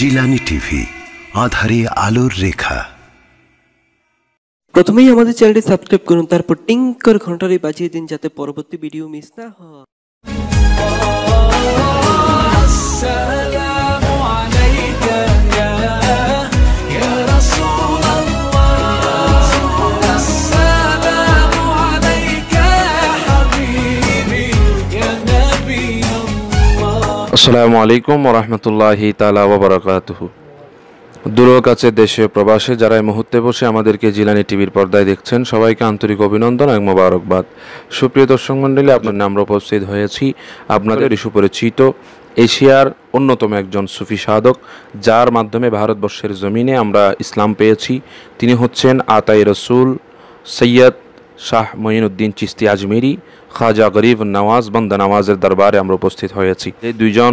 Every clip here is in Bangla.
জিলানি টিভি আধারে আলোর রেখা প্রথমেই আমাদের চ্যানেলটি সাবস্ক্রাইব করুন তারপর টিঙ্কর ঘন্টারে বাজিয়ে দিন যাতে পরবর্তী ভিডিও মিস না হয় আসসালামু আলাইকুম ওরহমতুল্লাহি তালা ওবরাকাতহু দূর কাছে দেশে প্রবাসে যারা এই মুহূর্তে বসে আমাদেরকে জিলানি টিভির পর্দায় দেখছেন সবাইকে আন্তরিক অভিনন্দন এবং মোবারকবাদ সুপ্রিয় দর্শক মণ্ডলী আপনার নাম উপস্থিত হয়েছি আপনাদের সুপরিচিত এশিয়ার অন্যতম একজন সুফি সাধক যার মাধ্যমে ভারতবর্ষের জমিনে আমরা ইসলাম পেয়েছি তিনি হচ্ছেন আতাই রসুল সৈয়দ শাহ উদ্দিন চিস্তি আজমেরি খাজা গরিব নওয়াজ বন্দা নওয়াজের দরবারে আমরা উপস্থিত হয়েছি এই দুইজন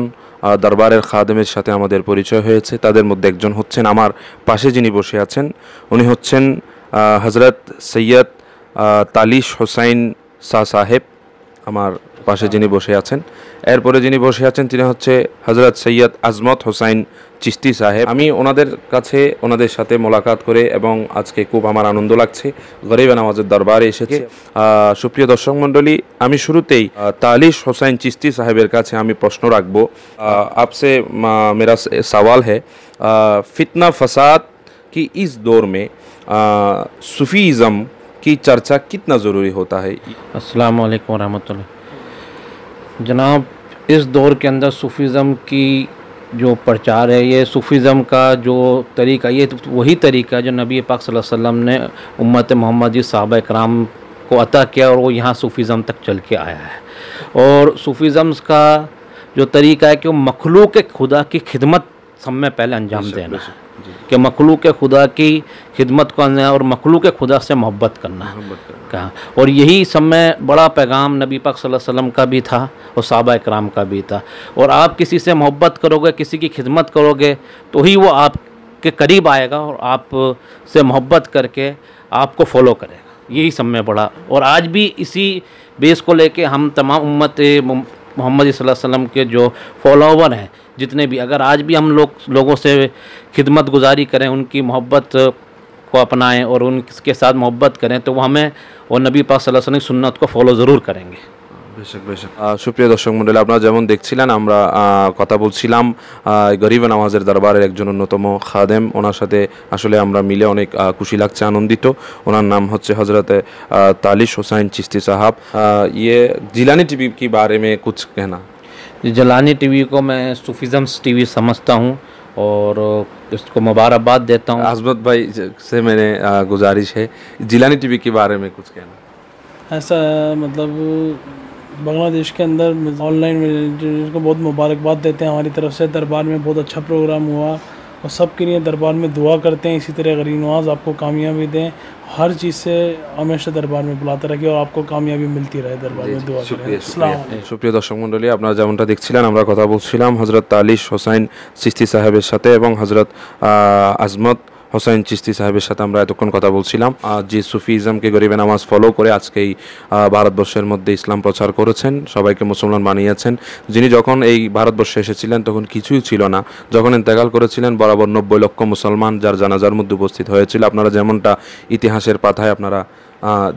দরবারের খাদেমের সাথে আমাদের পরিচয় হয়েছে তাদের মধ্যে একজন হচ্ছেন আমার পাশে যিনি বসে আছেন উনি হচ্ছেন হজরত সৈয়দ তালিশ হোসাইন শাহ সাহেব আমার পাশে যিনি বসে আছেন এরপরে যিনি বসে আছেন তিনি হচ্ছে হজরত সৈয়দ আজমত হোসাইন চিস্তি সাহেব আমি ওনাদের কাছে ওনাদের সাথে মোলাকাত করে এবং আজকে খুব আমার আনন্দ লাগছে গরিব নামাজের দরবারে এসেছে সুপ্রিয় দর্শক মণ্ডলী আমি শুরুতেই তালিশ হোসাইন চিস্তি সাহেবের কাছে আমি প্রশ্ন রাখবো আপসে মেরা সওয়াল হ্যাঁ ফিতনা ফসাদ কি ইস দৌর মে সুফিজম কি চর্চা कितना জরুরি হতা হয় আসসালামু আলাইকুম রহমতুল্লাহ جناب اس دور کے اندر صوفیزم کی جو پرچار ہے یہ صوفیزم کا جو طریقہ یہ وہی طریقہ جو نبی پاک صلی اللہ علیہ وسلم نے امت محمد جی صحابہ کرام کو عطا کیا اور وہ یہاں صوفیزم تک چل کے آیا ہے اور صوفیزم کا جو طریقہ ہے کہ وہ مخلوق خدا کی خدمت سم میں پہلے انجام دینا ہے جی، جی۔ کہ مخلوق خدا کی خدمت کو ہے اور مخلوق خدا سے محبت کرنا ہے اور یہی سب میں بڑا پیغام نبی پاک صلی اللہ علیہ وسلم کا بھی تھا اور صحابہ اکرام کا بھی تھا اور آپ کسی سے محبت کرو گے کسی کی خدمت کرو گے تو ہی وہ آپ کے قریب آئے گا اور آپ سے محبت کر کے آپ کو فالو کرے گا یہی سب میں بڑا اور آج بھی اسی بیس کو لے کے ہم تمام امت محمد صلی اللہ علیہ وسلم کے جو فالوور ہیں جتنے بھی اگر آج بھی ہم لوگ لوگوں سے خدمت گزاری کریں ان کی محبت کو اپنائیں اور ان کے ساتھ محبت کریں تو وہ ہمیں وہ نبی پاک صلی اللہ علیہ وسلم کی سنت کو فالو ضرور کریں گے بے شکریہ درشک منڈلہ اپنا جی دیکھ لینا کتا بول رہا غریب نوازر دربار ایک جن انتم خادم اندر آسلے ہمارا ملے انک خوشی لگتے ہیں آنندت ہو نام ہو حضرت تالیش حسین چشتی صاحب یہ جیلانی ٹی وی کی بارے میں کچھ کہنا جلانی ٹی وی کو میں سوفیزمس ٹی وی سمجھتا ہوں اور اس کو مبارکباد دیتا ہوں عظمت بھائی سے میں نے گزارش ہے جیلانی ٹی وی کے بارے میں کچھ کہنا ایسا مطلب بنگلہ دیش کے اندر آن لائن بہت مبارکباد دیتے ہیں ہماری طرف سے دربار میں بہت اچھا پروگرام ہوا और सब के लिए दरबार में दुआ करते हैं इसी तरह गरीब नवाज़ आपको कामयाबी दें हर चीज़ से हमेशा দরবার में बुलाते रखे और आपको कामयाबी मिलती रहे दरबार में दुआ करें সুপ্রিয় দর্শক মণ্ডলী আপনারা যেমনটা দেখছিলেন আমরা কথা বলছিলাম হজরত তালিশ হোসাইন সিস্তি সাহেবের সাথে এবং হজরত আজমত হোসাইন চিস্তি সাহেবের সাথে আমরা এতক্ষণ কথা বলছিলাম যে সুফিজমকে গরিবে নামাজ ফলো করে আজকেই ভারতবর্ষের মধ্যে ইসলাম প্রচার করেছেন সবাইকে মুসলমান বানিয়েছেন যিনি যখন এই ভারতবর্ষে এসেছিলেন তখন কিছুই ছিল না যখন ইন্তেকাল করেছিলেন বরাবর নব্বই লক্ষ মুসলমান যার জানাজার মধ্যে উপস্থিত হয়েছিল আপনারা যেমনটা ইতিহাসের পাথায় আপনারা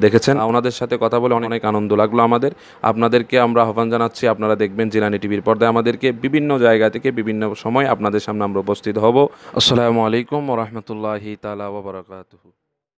দেখেছেন ওনাদের সাথে কথা বলে অনেক আনন্দ লাগলো আমাদের আপনাদেরকে আমরা আহ্বান জানাচ্ছি আপনারা দেখবেন জিলানি টিভির পর্দায় আমাদেরকে বিভিন্ন জায়গা থেকে বিভিন্ন সময় আপনাদের সামনে আমরা উপস্থিত হব আসসালামু আলাইকুম রহমতুল্লাহি তালা বাবরাকাতহু